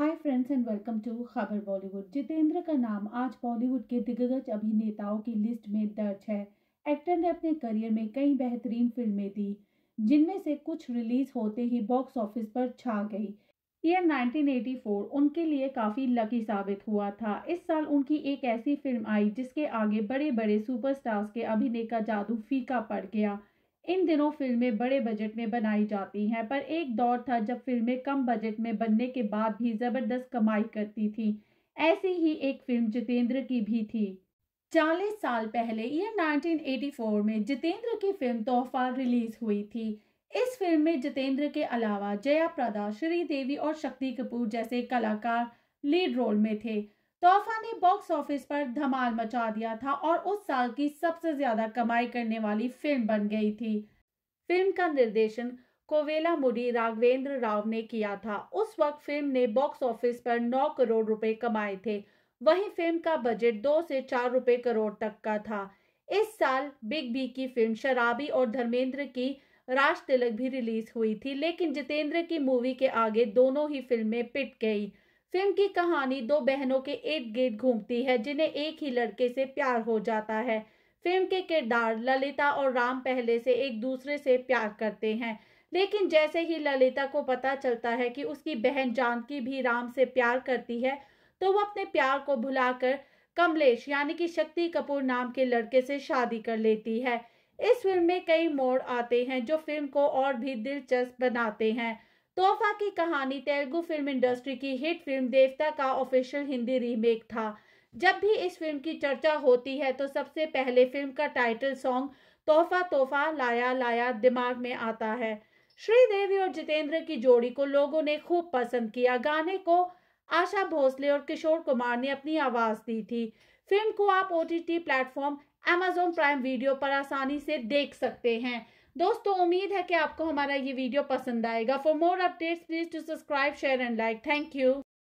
hi friends and welcome to खबर Bollywood Jitendra का नाम आज बॉलीवुड के दिग्गज अभिनेताओं की लिस्ट में दर्ज है एक्टर ने अपने करियर में कई बेहतरीन फिल्में दी जिनमें से कुछ रिलीज होते ही बॉक्स ऑफिस पर छा गई ईयर 1984 उनके लिए काफ़ी लकी साबित हुआ था इस साल उनकी एक ऐसी फिल्म आई जिसके आगे बड़े बड़े सुपरस्टार्स के अभिनय का जादू फीका पड़ गया इन दिनों फिल्में बड़े बजट में बनाई जाती हैं पर एक दौर था जब फिल्में कम बजट में बनने के बाद भी ज़बरदस्त कमाई करती थी ऐसी ही एक फिल्म जितेंद्र की भी थी चालीस साल पहले ईयर 1984 में जितेंद्र की फिल्म तोहफा रिलीज हुई थी इस फिल्म में जितेंद्र के अलावा जया प्रदा श्रीदेवी और शक्ति कपूर जैसे कलाकार लीड रोल में थे तोहफा ने बॉक्स ऑफिस पर धमाल मचा दिया था और उस साल की सबसे ज्यादा कमाई करने वाली फिल्म बन गई थी फिल्म का निर्देशन कोवेला मुडी राघवेंद्र राव ने किया था उस वक्त फिल्म ने बॉक्स ऑफिस पर 9 करोड़ रुपए कमाए थे वहीं फिल्म का बजट दो से चार रुपए करोड़ तक का था इस साल बिग बी की फिल्म शराबी और धर्मेंद्र की राज तिलक भी रिलीज हुई थी लेकिन जितेंद्र की मूवी के आगे दोनों ही फिल्में पिट गई फिल्म की कहानी दो बहनों के इर्द गिर्द घूमती है जिन्हें एक ही लड़के से प्यार हो जाता है फिल्म के किरदार ललिता और राम पहले से एक दूसरे से प्यार करते हैं लेकिन जैसे ही ललिता को पता चलता है कि उसकी बहन जानकी भी राम से प्यार करती है तो वो अपने प्यार को भुलाकर कमलेश यानी कि शक्ति कपूर नाम के लड़के से शादी कर लेती है इस फिल्म में कई मोड़ आते हैं जो फिल्म को और भी दिलचस्प बनाते हैं तोहफा की कहानी तेलुगु फिल्म इंडस्ट्री की हिट फिल्म देवता का ऑफिशियल हिंदी रीमेक था जब भी इस फिल्म की चर्चा होती है तो सबसे पहले फिल्म का टाइटल सॉन्ग तोहफा तोहफा लाया लाया दिमाग में आता है श्रीदेवी और जितेंद्र की जोड़ी को लोगों ने खूब पसंद किया गाने को आशा भोसले और किशोर कुमार ने अपनी आवाज़ दी थी फिल्म को आप O T platform Amazon Prime Video पर आसानी से देख सकते हैं दोस्तों उम्मीद है कि आपको हमारा ये वीडियो पसंद आएगा for more updates please to subscribe share and like thank you